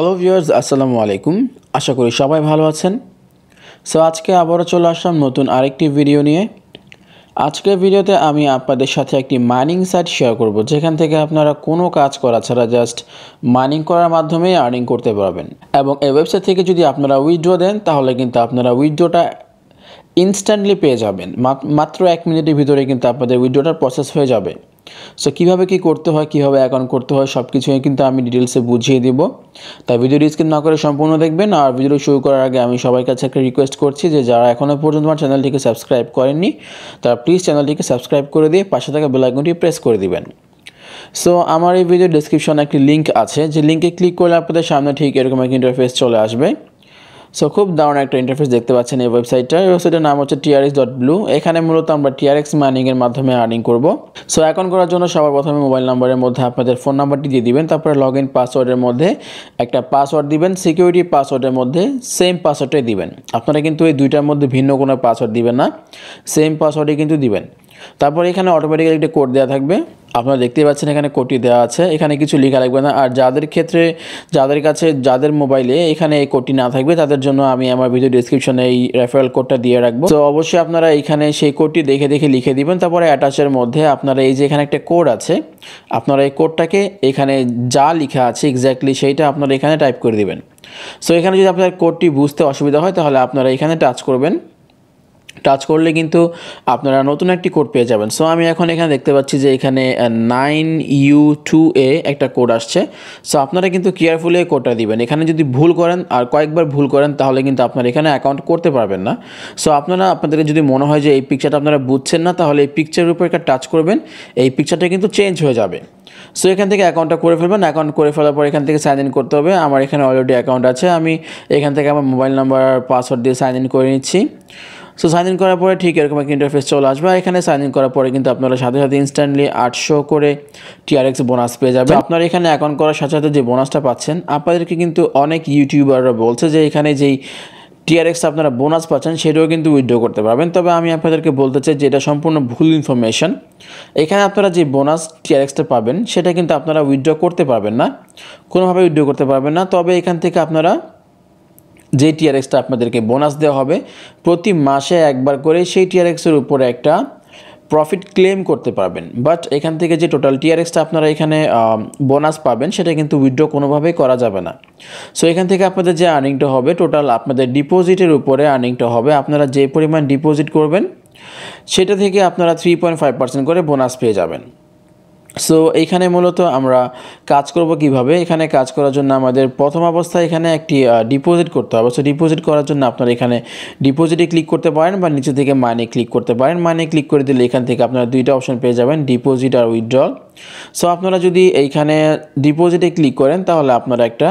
hello viewers আসসালামু আলাইকুম আশা করি সবাই ভালো আছেন সো আজকে আবারও চলে আসলাম নতুন আরেকটি ভিডিও নিয়ে আজকের ভিডিওতে আমি আপনাদের সাথে একটি মাইনিং সাইট শেয়ার করব যেখান থেকে আপনারা কোনো কাজ করা ছাড়া জাস্ট মাইনিং করার মাধ্যমেই আর্নিং করতে পারবেন এবং এই ওয়েবসাইট থেকে যদি আপনারা উইথড্র দেন তাহলে কিন্তু আপনারা উইথড্রটা ইনস্ট্যান্টলি পেয়ে যাবেন মাত্র এক মিনিটের ভিতরে কিন্তু আপনাদের উইথড্রটার প্রসেস হয়ে যাবে সো কীভাবে কি করতে হয় কীভাবে অ্যাকাউন্ট করতে হয় সব কিছুই কিন্তু আমি ডিটেলসে বুঝিয়ে দেবো তাই ভিডিও স্কিপ না করে সম্পূর্ণ দেখবেন আর ভিডিও শুরু করার আগে আমি সবার কাছে একটা রিকোয়েস্ট করছি যে যারা এখনও পর্যন্ত আমার চ্যানেলটিকে সাবস্ক্রাইব করেননি তারা প্লিজ চ্যানেলটিকে সাবস্ক্রাইব করে দিয়ে পাশে থাকা বেলাইকনটি প্রেস করে দিবেন সো আমার এই ভিডিও ডিসক্রিপশনে একটি লিঙ্ক আছে যে লিঙ্কে ক্লিক করলে আপনাদের সামনে ঠিক এরকম একটা ইন্টারফেস চলে আসবে সো খুব দারুণ একটা ইন্টারফেস দেখতে পাচ্ছেন এই ওয়েবসাইটটা এই ওয়েবসাইটের নাম হচ্ছে টিআরএক্স ডট ব্লু এখানে মূলত আমরা টিআরএক্স মাইনিংয়ের মাধ্যমে আর্নিং করব সো এখন করার জন্য সবার প্রথমে মোবাইল নাম্বারের মধ্যে আপনাদের ফোন নাম্বারটি দিয়ে দিবেন তারপরে লগ ইন পাসওয়ার্ডের মধ্যে একটা পাসওয়ার্ড দিবেন সিকিউরিটি পাসওয়ার্ডের মধ্যে সেম পাসওয়ার্ডটাই দিবেন আপনারা কিন্তু এই দুইটার মধ্যে ভিন্ন কোনো পাসওয়ার্ড দিবেন না সেম পাসওয়ার্ডই কিন্তু দিবেন তারপর এখানে অটোমেটিক্যালি একটা কোড দেওয়া থাকবে আপনারা দেখতেই পাচ্ছেন এখানে কোডটি দেওয়া আছে এখানে কিছু লেখা লাগবে না আর যাদের ক্ষেত্রে যাদের কাছে যাদের মোবাইলে এখানে এই কোডটি না থাকবে তাদের জন্য আমি আমার ভিডিও ডিসক্রিপশনে এই রেফারেল কোডটা দিয়ে রাখবো তো অবশ্যই আপনারা এখানে সেই কোডটি দেখে দেখে লিখে দিবেন তারপরে অ্যাটাচের মধ্যে আপনারা এই যে এখানে একটা কোড আছে আপনারা এই কোডটাকে এখানে যা লেখা আছে এক্স্যাক্টলি সেইটা আপনারা এখানে টাইপ করে দিবেন সো এখানে যদি আপনার কোডটি বুঝতে অসুবিধা হয় তাহলে আপনারা এখানে টাচ করবেন টাচ করলে কিন্তু আপনারা নতুন একটি কোড পেয়ে যাবেন সো আমি এখন এখানে দেখতে পাচ্ছি যে এখানে নাইন ইউ টু এ একটা কোড আসছে সো আপনারা কিন্তু কেয়ারফুলি এই কোডটা দিবেন এখানে যদি ভুল করেন আর কয়েকবার ভুল করেন তাহলে কিন্তু আপনারা এখানে অ্যাকাউন্ট করতে পারবেন না সো আপনারা আপনাদের যদি মনে হয় যে এই পিকচারটা আপনারা বুঝছেন না তাহলে এই পিকচারের উপর একটা টাচ করবেন এই পিকচারটা কিন্তু চেঞ্জ হয়ে যাবে সো এখান থেকে অ্যাকাউন্টটা করে ফেলবেন অ্যাকাউন্ট করে ফেলার পর এখান থেকে সাইন ইন করতে হবে আমার এখানে অলরেডি অ্যাকাউন্ট আছে আমি এখান থেকে আমার মোবাইল নাম্বার পাসওয়ার্ড দিয়ে সাইন ইন করে নিচ্ছি সো সাইন ইন করার পরে ঠিক এরকম একটা ইন্টারফেস চলে আসবে এখানে সাইন ইন করার পরে কিন্তু আপনারা সাথে সাথে ইনস্ট্যান্টলি আটশো করে টিআরএক্স বোনাস পেয়ে যাবে আপনারা এখানে অ্যাকাউন্ট করার সাথে সাথে যে বোনাসটা পাচ্ছেন আপনাদেরকে কিন্তু অনেক ইউটিউবাররা বলছে যে এখানে যেই টিআরএক্স আপনারা বোনাস পাচ্ছেন সেটাও কিন্তু উইথড্র করতে পারবেন তবে আমি আপনাদেরকে বলতে চাই যে এটা সম্পূর্ণ ভুল ইনফরমেশান এখানে আপনারা যে বোনাস টিআরএক্সটা পাবেন সেটা কিন্তু আপনারা উইথড্র করতে পারবেন না কোনোভাবে উইথড্র করতে পারবেন না তবে এখান থেকে আপনারা যে টিআরএক্সটা আপনাদেরকে বোনাস দেওয়া হবে প্রতি মাসে একবার করে সেই টিআরএক্সের উপরে একটা প্রফিট ক্লেম করতে পারবেন বাট এখান থেকে যে টোটাল টিআরএক্সটা আপনারা এখানে বোনাস পাবেন সেটা কিন্তু উইথড্র কোনোভাবেই করা যাবে না সো এখান থেকে আপনাদের যে আর্নিংটা হবে টোটাল আপনাদের ডিপোজিটের উপরে আর্নিংটা হবে আপনারা যে পরিমাণ ডিপোজিট করবেন সেটা থেকে আপনারা থ্রি পয়েন্ট ফাইভ পার্সেন্ট করে বোনাস পেয়ে যাবেন সো এখানে মূলত আমরা কাজ করব কিভাবে এখানে কাজ করার জন্য আমাদের প্রথম অবস্থায় এখানে একটি ডিপোজিট করতে হবে সো ডিপোজিট করার জন্য আপনারা এখানে ডিপোজিটে ক্লিক করতে পারেন বা নিচে থেকে মানি ক্লিক করতে পারেন মানি ক্লিক করে দিলে এখান থেকে আপনারা দুইটা অপশন পেয়ে যাবেন ডিপোজিট আর উইথড্রল সো আপনারা যদি এইখানে ডিপোজিটে ক্লিক করেন তাহলে আপনারা একটা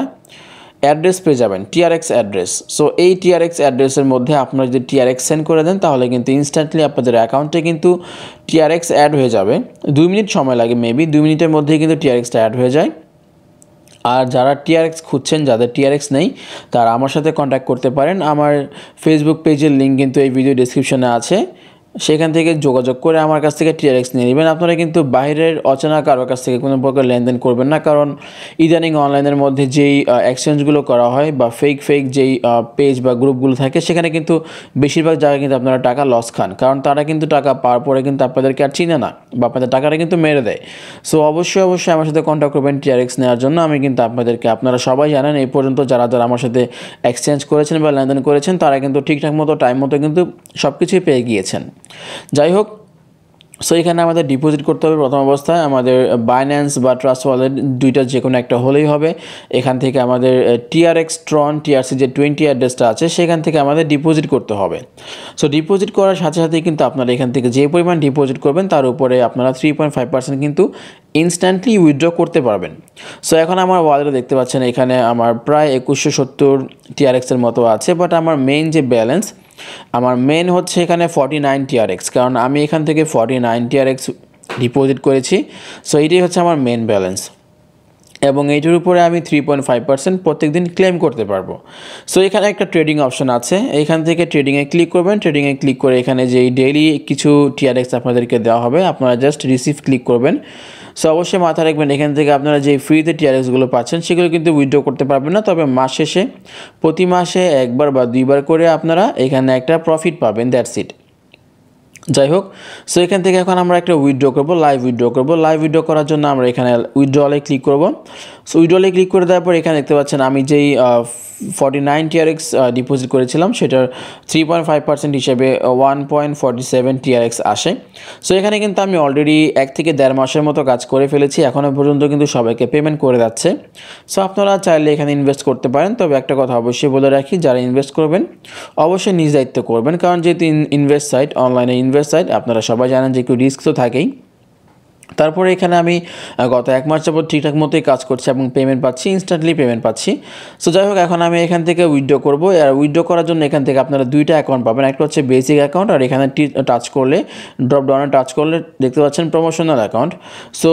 অ্যাড্রেস পেয়ে যাবেন টিআরএক্স অ্যাড্রেস সো এই টিআরএক্স অ্যাড্রেসের মধ্যে আপনারা যদি টিআরএক্স সেন্ড করে দেন তাহলে কিন্তু ইনস্ট্যান্টলি আপনাদের অ্যাকাউন্টে কিন্তু টিআরএক্স অ্যাড হয়ে যাবে দুই মিনিট সময় লাগে মেবি দুই মিনিটের মধ্যেই কিন্তু টিআরএক্সটা অ্যাড হয়ে যায় আর যারা টিআরএক্স খুঁজছেন যাদের টিআরএক্স নেই তারা আমার সাথে কন্ট্যাক্ট করতে পারেন আমার ফেসবুক পেজের লিঙ্ক কিন্তু এই ভিডিও ডিসক্রিপশনে আছে সেখান থেকে যোগাযোগ করে আমার কাছ থেকে টিআরএক্স নিয়ে নেবেন আপনারা কিন্তু বাইরের অচেনা কারো কাছ থেকে কোনো প্রকার লেনদেন করবেন না কারণ ইদানিং অনলাইনের মধ্যে যেই এক্সচেঞ্জগুলো করা হয় বা ফেক ফেক যেই পেজ বা গ্রুপগুলো থাকে সেখানে কিন্তু বেশিরভাগ জায়গায় কিন্তু আপনারা টাকা লস খান কারণ তারা কিন্তু টাকা পাওয়ার পরে কিন্তু আপনাদেরকে আর চিনে না বা আপনাদের টাকাটা কিন্তু মেরে দেয় সো অবশ্যই অবশ্যই আমার সাথে কন্ট্যাক্ট করবেন টিআরএক্স নেওয়ার জন্য আমি কিন্তু আপনাদেরকে আপনারা সবাই জানেন এই পর্যন্ত যারা যারা আমার সাথে এক্সচেঞ্জ করেছেন বা লেনদেন করেছেন তারা কিন্তু ঠিকঠাক মতো টাইম মতো কিন্তু সব কিছুই পেয়ে গিয়েছেন যাই হোক সো এখানে আমাদের ডিপোজিট করতে হবে প্রথম অবস্থায় আমাদের বাইন্যান্স বা ট্রাস্ট ওয়ালেট দুইটা যে কোনো একটা হলেই হবে এখান থেকে আমাদের টিআরএক্স ট্রন টিআরসি যে টোয়েন্টি অ্যাড্রেসটা আছে সেখান থেকে আমাদের ডিপোজিট করতে হবে সো ডিপোজিট করার সাথে সাথেই কিন্তু আপনারা এখান থেকে যে পরিমাণ ডিপোজিট করবেন তার উপরে আপনারা থ্রি পয়েন্ট ফাইভ পার্সেন্ট কিন্তু ইনস্ট্যান্টলি উইথড্র করতে পারবেন সো এখন আমার ওয়ালেটে দেখতে পাচ্ছেন এখানে আমার প্রায় একুশশো সত্তর টিআরএক্সের মতো আছে বাট আমার মেইন যে ব্যালেন্স আমার মেন হচ্ছে এখানে ফর্টি নাইন টিআরএক্স কারণ আমি এখান থেকে ফর্টি নাইন টিআরএক্স ডিপোজিট করেছি সো এটাই হচ্ছে আমার মেন ব্যালেন্স এবং এইটির উপরে আমি থ্রি পয়েন্ট ফাইভ পার্সেন্ট প্রত্যেক দিন ক্লেম করতে পারবো সো এখানে একটা ট্রেডিং অপশন আছে এখান থেকে ট্রেডিংয়ে ক্লিক করবেন ট্রেডিংয়ে ক্লিক করে এখানে যেই ডেইলি কিছু টিআরএক্স আপনাদেরকে দেওয়া হবে আপনারা জাস্ট রিসিভ ক্লিক করবেন সো অবশ্যই মাথা রাখবেন এখান থেকে আপনারা যে ফ্রিতে টিআরএসগুলো পাচ্ছেন সেগুলো কিন্তু উইথড্র করতে পারবেন না তবে মাস শেষে প্রতি মাসে একবার বা দুইবার করে আপনারা এখানে একটা প্রফিট পাবেন দ্যাটস ইট যাই হোক সো এখান থেকে এখন আমরা একটা উইথড্র করবো লাইভ উইথড্র করবো লাইভ উইথড্র করার জন্য আমরা এখানে উইথড্রলে ক্লিক করব সো উইথড্রলে ক্লিক করে দেওয়ার পর এখানে দেখতে পাচ্ছেন আমি যেই ফর্টি নাইন টিআরএক্স ডিপোজিট করেছিলাম সেটার থ্রি পয়েন্ট ফাইভ পার্সেন্ট হিসেবে one point forty seven TRX আসে সো এখানে কিন্তু আমি অলরেডি এক থেকে দেড় মাসের মতো কাজ করে ফেলেছি এখনও পর্যন্ত কিন্তু সবাইকে পেমেন্ট করে যাচ্ছে সো আপনারা চাইলে এখানে ইনভেস্ট করতে পারেন তবে একটা কথা অবশ্যই বলে রাখি যারা ইনভেস্ট করবেন অবশ্যই নিজ দায়িত্ব করবেন কারণ যেহেতু ইনভেস্ট সাইট অনলাইনে ইনভেস্ট ওয়েবসাইট আপনারা সবাই জানেন যে একটু রিস্ক তো থাকেই তারপরে এখানে আমি গত এক মাস যাবত ঠিকঠাক মতোই কাজ করছি এবং পেমেন্ট পাচ্ছি ইনস্ট্যান্টলি পেমেন্ট পাচ্ছি সো যাই হোক এখন আমি এখান থেকে উইথড্রো করবো আর উইথড্রো করার জন্য এখান থেকে আপনারা দুইটা অ্যাকাউন্ট পাবেন একটা হচ্ছে বেসিক অ্যাকাউন্ট আর এখানে টাচ করলে ড্রপ ডাউনে টাচ করলে দেখতে পাচ্ছেন প্রমোশনাল অ্যাকাউন্ট সো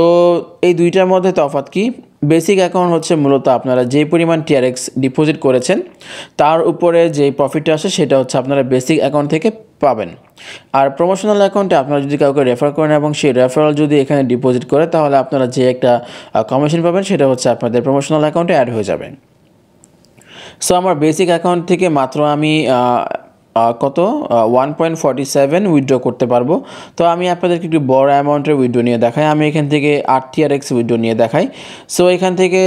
এই দুইটার মধ্যে তফাত কি বেসিক অ্যাকাউন্ট হচ্ছে মূলত আপনারা যে পরিমাণ টিআরএক্স ডিপোজিট করেছেন তার উপরে যে প্রফিটটা আসে সেটা হচ্ছে আপনারা বেসিক অ্যাকাউন্ট থেকে পাবেন আর প্রমোশনাল অ্যাকাউন্টে আপনারা যদি কাউকে রেফার করেন এবং সেই রেফারাল যদি এখানে ডিপোজিট করে তাহলে আপনারা যে একটা কমিশন পাবেন সেটা হচ্ছে আপনাদের প্রমোশনাল অ্যাকাউন্টে অ্যাড হয়ে যাবেন সো আমার বেসিক অ্যাকাউন্ট থেকে মাত্র আমি কত one point forty seven withdraw করতে পারবো তো আমি আপনাদেরকে একটু বড় অ্যামাউন্টের উইথড্রো নিয়ে দেখাই আমি এখান থেকে আট টিয়ার এক্স উইথড্রো নিয়ে দেখাই সো এখান থেকে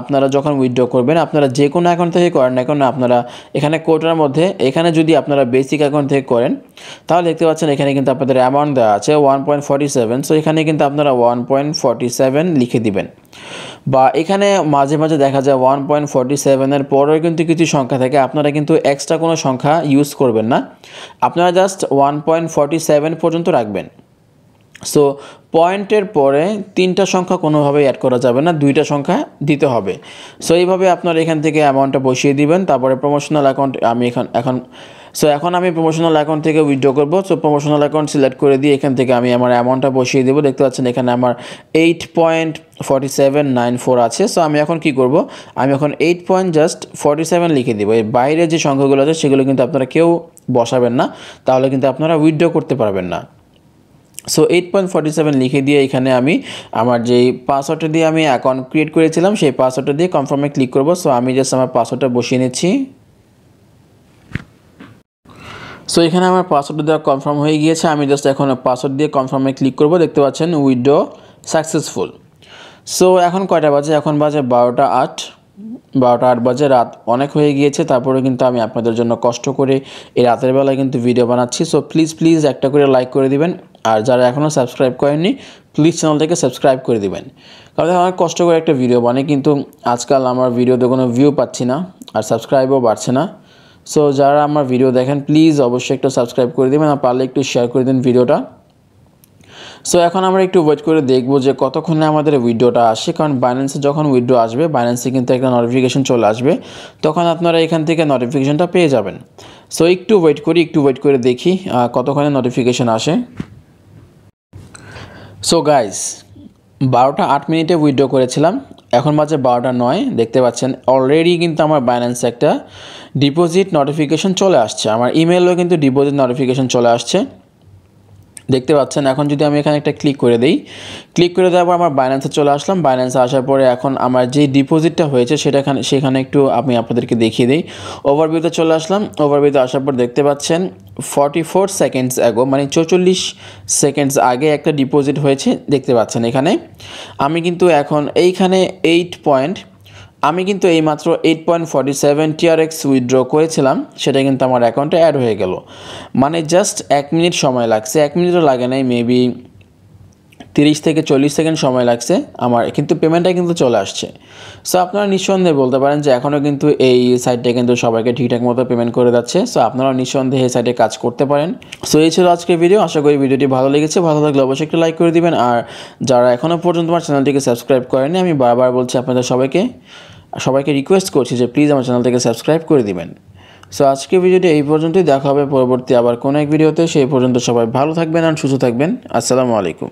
আপনারা যখন উইথড্র করবেন আপনারা যে কোনো অ্যাকাউন্ট থেকে করেন না কেন আপনারা এখানে কোটার মধ্যে এখানে যদি আপনারা বেসিক অ্যাকাউন্ট থেকে করেন তাহলে দেখতে পাচ্ছেন এখানে কিন্তু আপনাদের অ্যামাউন্ট দেওয়া আছে one point forty seven so এখানে কিন্তু আপনারা ওয়ান পয়েন্ট ফর্টি সেভেন লিখে দিবেন বা এখানে মাঝে মাঝে দেখা যায় ওয়ান পয়েন্ট ফর্টি সেভেনের পরেও কিন্তু কিছু সংখ্যা থাকে আপনারা কিন্তু এক্সট্রা কোনো সংখ্যা ইউজ করবেন না আপনারা just one point forty seven পর্যন্ত রাখবেন সো পয়েন্টের পরে তিনটা সংখ্যা কোনোভাবে অ্যাড করা যাবে না দুইটা সংখ্যা দিতে হবে সো এইভাবে আপনারা এখান থেকে অ্যামাউন্টটা বসিয়ে দিবেন তারপরে প্রমোশনাল অ্যাকাউন্ট আমি এখন এখন সো এখন আমি প্রমোশনাল অ্যাকাউন্ট থেকে উইথড্র করবো সো প্রমোশনাল অ্যাকাউন্ট সিলেক্ট করে দিয়ে এখান থেকে আমি আমার অ্যামাউন্টটা বসিয়ে দেবো দেখতে পাচ্ছেন এখানে আমার eight point forty seven nine four আছে সো আমি এখন কি করব আমি এখন eight point just forty seven লিখে দেবো এর বাইরে যে সংখ্যাগুলো আছে সেগুলো কিন্তু আপনারা কেউ বসাবেন না তাহলে কিন্তু আপনারা উইথড্র করতে পারবেন না so eight point forty seven লিখে দিয়ে এখানে আমি আমার যেই পাসওয়ার্ডটা দিয়ে আমি অ্যাকাউন্ট ক্রিয়েট করেছিলাম সেই পাসওয়ার্ডটা দিয়ে কনফার্মে ক্লিক করব সো আমি জাস্ট আমার পাসওয়ার্ডটা বসিয়ে নিচ্ছি সো এখানে আমার পাসওয়ার্ড দেওয়া কনফার্ম হয়ে গিয়েছে আমি জাস্ট এখন পাসওয়ার্ড দিয়ে কনফার্মে ক্লিক করবো দেখতে পাচ্ছেন উইডো সাকসেসফুল সো এখন কয়টা বাজে এখন বাজে বারোটা আট বারোটা আট বাজে রাত অনেক হয়ে গিয়েছে তারপরে কিন্তু আমি আপনাদের জন্য কষ্ট করে এই রাতের বেলায় কিন্তু ভিডিও বানাচ্ছি সো প্লিজ প্লিজ একটা করে লাইক করে দিবেন আর যারা এখনও সাবস্ক্রাইব করেননি প্লিজ চ্যানেলটাকে সাবস্ক্রাইব করে দিবেন কারণ অনেক কষ্ট করে একটা ভিডিও বানাই কিন্তু আজকাল আমার ভিডিওতে কোনো ভিউ পাচ্ছি না আর সাবস্ক্রাইবও বাড়ছে না সো যারা আমার ভিডিও দেখেন প্লিজ অবশ্যই একটু সাবস্ক্রাইব করে দিবেন আর পারলে একটু শেয়ার করে দিন ভিডিওটা সো এখন আমরা একটু ওয়েট করে দেখব যে কতক্ষণে আমাদের উইডোটা আসে কারণ বাইন্যান্সে যখন উইড্রো আসবে বাইন্যান্সে কিন্তু একটা নোটিফিকেশান চলে আসবে তখন আপনারা এখান থেকে নোটিফিকেশানটা পেয়ে যাবেন সো একটু ওয়েট করি একটু ওয়েট করে দেখি কতক্ষণে নোটিফিকেশান আসে সো গাইস বারোটা আট মিনিটে উইথড্র করেছিলাম এখন বাজে বারোটা নয় দেখতে পাচ্ছেন অলরেডি কিন্তু আমার ব্যালেন্স একটা ডিপোজিট নোটিফিকেশান চলে আসছে আমার ইমেলেও কিন্তু ডিপোজিট নোটিফিকেশান চলে আসছে দেখতে পাচ্ছেন এখন যদি আমি এখানে একটা ক্লিক করে দিই ক্লিক করে দেওয়ার পর আমার বাইন্যান্সে চলে আসলাম বাইন্যান্সে আসার পরে এখন আমার যে ডিপোজিটটা হয়েছে সেটা সেখানে একটু আমি আপনাদেরকে দেখিয়ে দিই ওভারভিউতে চলে আসলাম ওভারভিউতে আসার পর দেখতে পাচ্ছেন ফর্টি ফোর সেকেন্ডস অ্যাগো মানে চৌচল্লিশ সেকেন্ডস আগে একটা ডিপোজিট হয়েছে দেখতে পাচ্ছেন এখানে আমি কিন্তু এখন এইখানে এইট পয়েন্ট আমি কিন্তু এইমাত্র eight point forty seven TRX withdraw করেছিলাম সেটা কিন্তু আমার অ্যাকাউন্টে অ্যাড হয়ে গেল মানে জাস্ট এক মিনিট সময় লাগছে এক মিনিটও লাগে নাই মেবি তিরিশ থেকে চল্লিশ সেকেন্ড সময় লাগছে আমার কিন্তু পেমেন্টটা কিন্তু চলে আসছে সো আপনারা নিঃসন্দেহে বলতে পারেন যে এখনও কিন্তু এই সাইটটা কিন্তু সবাইকে ঠিকঠাক মতো পেমেন্ট করে যাচ্ছে সো আপনারা নিঃসন্দেহে এই সাইটে কাজ করতে পারেন সো এই ছিল আজকের ভিডিও আশা করি ভিডিওটি ভালো লেগেছে ভালো লাগলে অবশ্যই একটু লাইক করে দিবেন আর যারা এখনও পর্যন্ত আমার চ্যানেলটিকে সাবস্ক্রাইব করেনি আমি বারবার বলছি আপনাদের সবাইকে সবাইকে রিকোয়েস্ট করছি যে প্লিজ আমার চ্যানেলটাকে সাবস্ক্রাইব করে দিবেন সো আজকে ভিডিওটি এই পর্যন্তই দেখা হবে পরবর্তী আবার কোনো এক ভিডিওতে সেই পর্যন্ত সবাই ভালো থাকবেন আর সুস্থ থাকবেন আসসালামু আলাইকুম